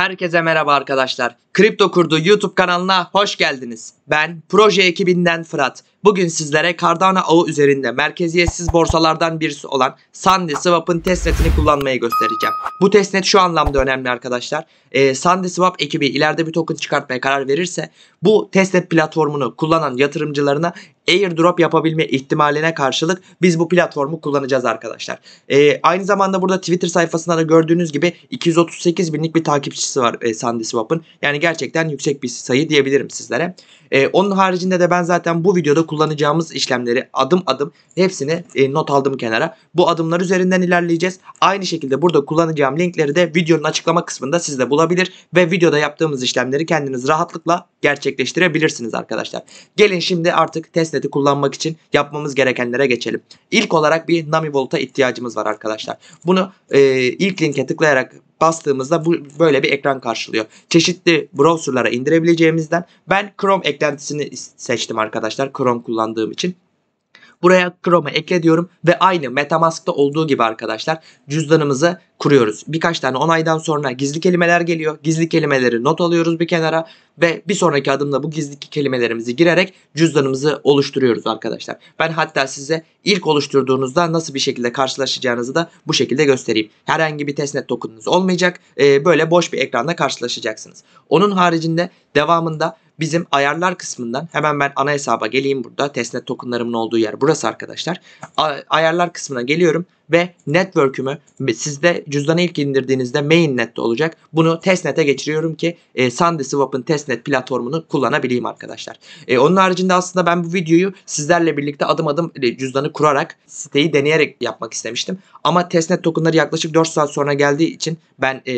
Herkese merhaba arkadaşlar. Kripto Kurdu YouTube kanalına hoş geldiniz. Ben proje ekibinden Fırat. Bugün sizlere Cardano ağı üzerinde merkeziyetsiz borsalardan birisi olan Sandy Swap'ın testnetini kullanmayı göstereceğim. Bu testnet şu anlamda önemli arkadaşlar. Ee, Sandy Swap ekibi ileride bir token çıkartmaya karar verirse bu testnet platformunu kullanan yatırımcılarına airdrop yapabilme ihtimaline karşılık biz bu platformu kullanacağız arkadaşlar. Ee, aynı zamanda burada Twitter sayfasında da gördüğünüz gibi 238 binlik bir takipçisi var e, SandySwap'ın. Yani gerçekten yüksek bir sayı diyebilirim sizlere. Ee, onun haricinde de ben zaten bu videoda kullanacağımız işlemleri adım adım hepsini e, not aldım kenara. Bu adımlar üzerinden ilerleyeceğiz. Aynı şekilde burada kullanacağım linkleri de videonun açıklama kısmında siz de bulabilir ve videoda yaptığımız işlemleri kendiniz rahatlıkla gerçekleştirebilirsiniz arkadaşlar. Gelin şimdi artık testnet'i kullanmak için yapmamız gerekenlere geçelim. İlk olarak bir Nami ihtiyacımız var arkadaşlar. Bunu e, ilk linke tıklayarak bastığımızda bu böyle bir ekran karşılıyor. Çeşitli browserlara indirebileceğimizden ben Chrome eklentisini seçtim arkadaşlar Chrome kullandığım için. Buraya Chrome'u ekle diyorum ve aynı Metamask'ta olduğu gibi arkadaşlar cüzdanımızı kuruyoruz. Birkaç tane onaydan sonra gizli kelimeler geliyor. Gizli kelimeleri not alıyoruz bir kenara ve bir sonraki adımda bu gizli kelimelerimizi girerek cüzdanımızı oluşturuyoruz arkadaşlar. Ben hatta size ilk oluşturduğunuzda nasıl bir şekilde karşılaşacağınızı da bu şekilde göstereyim. Herhangi bir testnet tokenunuz olmayacak. Ee, böyle boş bir ekranda karşılaşacaksınız. Onun haricinde devamında bizim ayarlar kısmından hemen ben ana hesaba geleyim burada. Testnet tokenlarımın olduğu yer burası arkadaşlar. ayarlar kısmına geliyorum ve network'ümü sizde cüzdanı ilk indirdiğinizde mainnet'te olacak. Bunu testnet'e geçiriyorum ki e, SandySwap'ın testnet platformunu kullanabileyim arkadaşlar. E, onun haricinde aslında ben bu videoyu sizlerle birlikte adım adım e, cüzdanı kurarak siteyi deneyerek yapmak istemiştim. Ama testnet tokenları yaklaşık 4 saat sonra geldiği için ben e,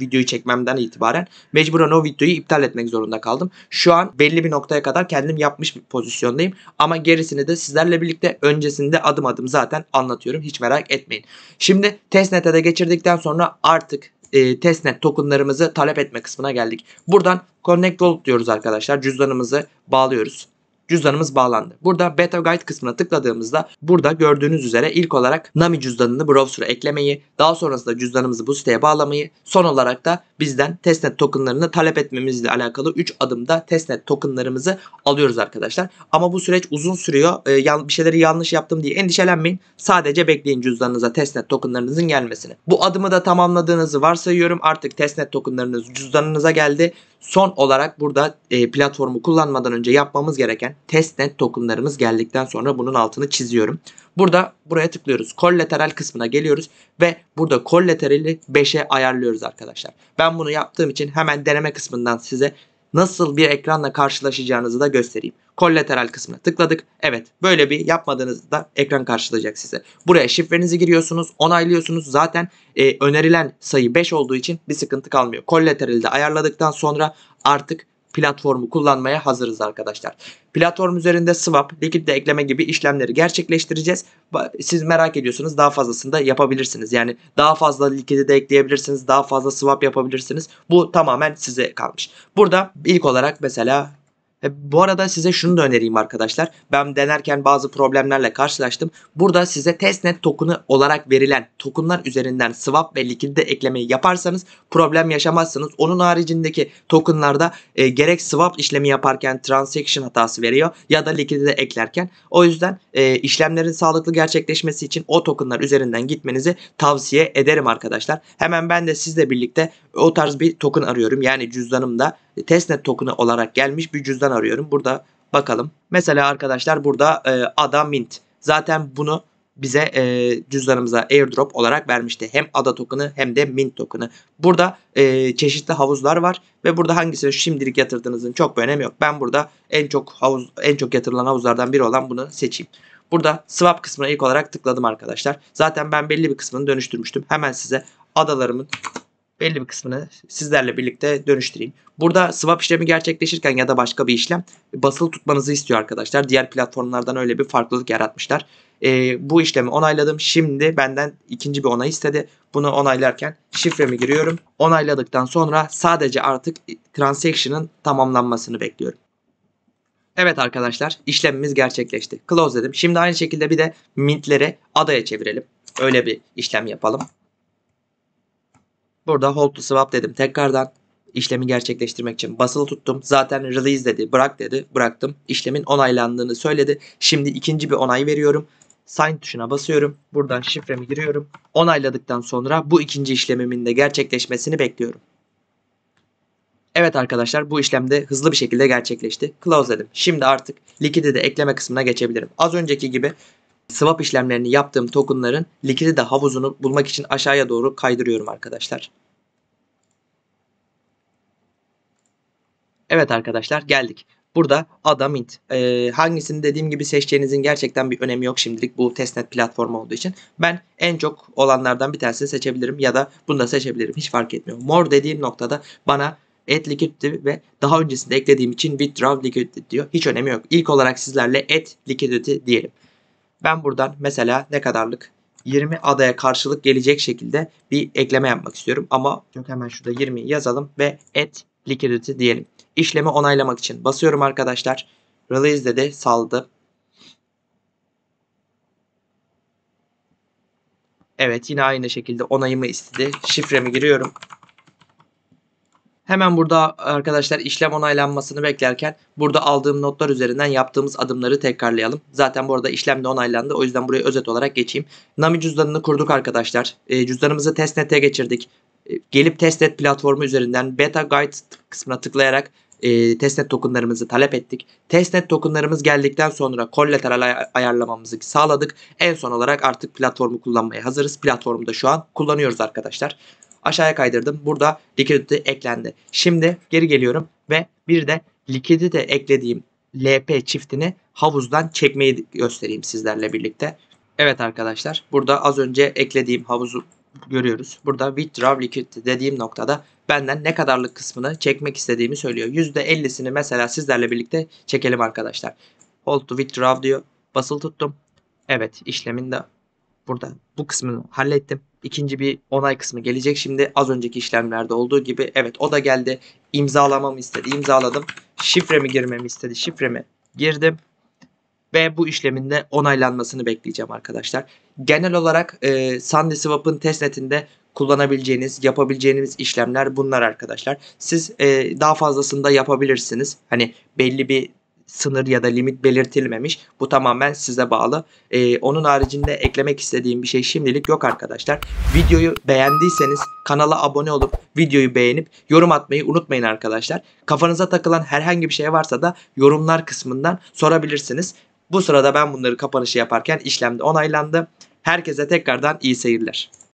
videoyu çekmemden itibaren mecburen o videoyu iptal etmek zorunda kaldım. Şu an belli bir noktaya kadar kendim yapmış bir pozisyondayım. Ama gerisini de sizlerle birlikte öncesinde adım adım zaten anlatıyorum. Hiç merak etmeyin. Şimdi testnet'e de geçirdikten sonra artık e, testnet tokenlarımızı talep etme kısmına geldik. Buradan connect wallet diyoruz arkadaşlar. Cüzdanımızı bağlıyoruz cüzdanımız bağlandı. Burada Beta Guide kısmına tıkladığımızda burada gördüğünüz üzere ilk olarak Nami cüzdanını browser'a eklemeyi, daha sonrasında cüzdanımızı bu siteye bağlamayı, son olarak da bizden testnet tokenlarını talep etmemizle alakalı 3 adımda testnet tokenlarımızı alıyoruz arkadaşlar. Ama bu süreç uzun sürüyor. Ee, bir şeyleri yanlış yaptım diye endişelenmeyin. Sadece bekleyin cüzdanınıza testnet tokenlarınızın gelmesini. Bu adımı da tamamladığınızı varsayıyorum. Artık testnet tokenlarınız cüzdanınıza geldi Son olarak burada e, platformu kullanmadan önce yapmamız gereken testnet tokenlarımız geldikten sonra bunun altını çiziyorum. Burada buraya tıklıyoruz. Collateral kısmına geliyoruz ve burada collateral'i 5'e ayarlıyoruz arkadaşlar. Ben bunu yaptığım için hemen deneme kısmından size nasıl bir ekranla karşılaşacağınızı da göstereyim. Kollateral kısmına tıkladık. Evet böyle bir yapmadığınızda ekran karşılayacak size. Buraya şifrenizi giriyorsunuz onaylıyorsunuz. Zaten e, önerilen sayı 5 olduğu için bir sıkıntı kalmıyor. Collateral'i de ayarladıktan sonra artık platformu kullanmaya hazırız arkadaşlar. Platform üzerinde swap, likitte ekleme gibi işlemleri gerçekleştireceğiz. Siz merak ediyorsunuz daha fazlasını da yapabilirsiniz. Yani daha fazla likidi de ekleyebilirsiniz. Daha fazla swap yapabilirsiniz. Bu tamamen size kalmış. Burada ilk olarak mesela e, bu arada size şunu da önereyim arkadaşlar. Ben denerken bazı problemlerle karşılaştım. Burada size testnet token'ı olarak verilen tokenlar üzerinden swap ve likidite eklemeyi yaparsanız problem yaşamazsınız. Onun haricindeki tokenlarda e, gerek swap işlemi yaparken transaction hatası veriyor ya da likidite eklerken. O yüzden e, işlemlerin sağlıklı gerçekleşmesi için o tokenlar üzerinden gitmenizi tavsiye ederim arkadaşlar. Hemen ben de sizle birlikte o tarz bir token arıyorum. Yani cüzdanımda testnet token'ı olarak gelmiş bir cüzdan arıyorum. Burada bakalım. Mesela arkadaşlar burada e, ADA Mint. Zaten bunu bize e, cüzdanımıza airdrop olarak vermişti. Hem ADA token'ı hem de Mint token'ı. Burada e, çeşitli havuzlar var ve burada hangisini şimdilik yatırdığınızın çok bir önemi yok. Ben burada en çok havuz en çok yatırılan havuzlardan biri olan bunu seçeyim. Burada swap kısmına ilk olarak tıkladım arkadaşlar. Zaten ben belli bir kısmını dönüştürmüştüm. Hemen size adalarımın belli bir kısmını sizlerle birlikte dönüştüreyim. Burada swap işlemi gerçekleşirken ya da başka bir işlem basılı tutmanızı istiyor arkadaşlar. Diğer platformlardan öyle bir farklılık yaratmışlar. E, bu işlemi onayladım. Şimdi benden ikinci bir onay istedi. Bunu onaylarken şifremi giriyorum. Onayladıktan sonra sadece artık transaction'ın tamamlanmasını bekliyorum. Evet arkadaşlar işlemimiz gerçekleşti. Close dedim. Şimdi aynı şekilde bir de mintlere adaya çevirelim. Öyle bir işlem yapalım. Burada hold to swap dedim. Tekrardan işlemi gerçekleştirmek için basılı tuttum. Zaten release dedi, bırak dedi, bıraktım. İşlemin onaylandığını söyledi. Şimdi ikinci bir onay veriyorum. Sign tuşuna basıyorum. Buradan şifremi giriyorum. Onayladıktan sonra bu ikinci işlemimin de gerçekleşmesini bekliyorum. Evet arkadaşlar bu işlemde hızlı bir şekilde gerçekleşti. Close dedim. Şimdi artık likidi de ekleme kısmına geçebilirim. Az önceki gibi swap işlemlerini yaptığım tokenların likidite havuzunu bulmak için aşağıya doğru kaydırıyorum arkadaşlar. Evet arkadaşlar geldik. Burada ADA Mint. Ee, hangisini dediğim gibi seçeceğinizin gerçekten bir önemi yok şimdilik bu testnet platformu olduğu için. Ben en çok olanlardan bir tanesini seçebilirim ya da bunu da seçebilirim. Hiç fark etmiyor. Mor dediğim noktada bana add liquidity ve daha öncesinde eklediğim için withdraw liquidity diyor. Hiç önemi yok. İlk olarak sizlerle add liquidity diyelim. Ben buradan mesela ne kadarlık 20 adaya karşılık gelecek şekilde bir ekleme yapmak istiyorum. Ama yok hemen şurada 20 yazalım ve et liquidity diyelim. İşlemi onaylamak için basıyorum arkadaşlar. Release dedi saldı. Evet yine aynı şekilde onayımı istedi. Şifremi giriyorum. Hemen burada arkadaşlar işlem onaylanmasını beklerken burada aldığım notlar üzerinden yaptığımız adımları tekrarlayalım. Zaten bu arada işlem de onaylandı. O yüzden burayı özet olarak geçeyim. Nami cüzdanını kurduk arkadaşlar. E, cüzdanımızı testnet'e geçirdik. E, gelip testnet platformu üzerinden beta guide kısmına tıklayarak e, testnet tokenlarımızı talep ettik. Testnet tokenlarımız geldikten sonra collateral ay- ayarlamamızı sağladık. En son olarak artık platformu kullanmaya hazırız. Platformu da şu an kullanıyoruz arkadaşlar aşağıya kaydırdım. Burada likidite eklendi. Şimdi geri geliyorum ve bir de likidite eklediğim LP çiftini havuzdan çekmeyi göstereyim sizlerle birlikte. Evet arkadaşlar burada az önce eklediğim havuzu görüyoruz. Burada withdraw liquidity dediğim noktada benden ne kadarlık kısmını çekmek istediğimi söylüyor. %50'sini mesela sizlerle birlikte çekelim arkadaşlar. Hold to withdraw diyor. Basılı tuttum. Evet işlemin de Burada bu kısmını hallettim. İkinci bir onay kısmı gelecek şimdi. Az önceki işlemlerde olduğu gibi. Evet o da geldi. İmzalamamı istedi. İmzaladım. Şifremi girmemi istedi. Şifremi girdim. Ve bu işlemin de onaylanmasını bekleyeceğim arkadaşlar. Genel olarak e, SandySwap'ın testnetinde kullanabileceğiniz, yapabileceğiniz işlemler bunlar arkadaşlar. Siz e, daha fazlasını da yapabilirsiniz. Hani belli bir sınır ya da limit belirtilmemiş. Bu tamamen size bağlı. Ee, onun haricinde eklemek istediğim bir şey şimdilik yok arkadaşlar. Videoyu beğendiyseniz kanala abone olup videoyu beğenip yorum atmayı unutmayın arkadaşlar. Kafanıza takılan herhangi bir şey varsa da yorumlar kısmından sorabilirsiniz. Bu sırada ben bunları kapanışı yaparken işlemde onaylandı. Herkese tekrardan iyi seyirler.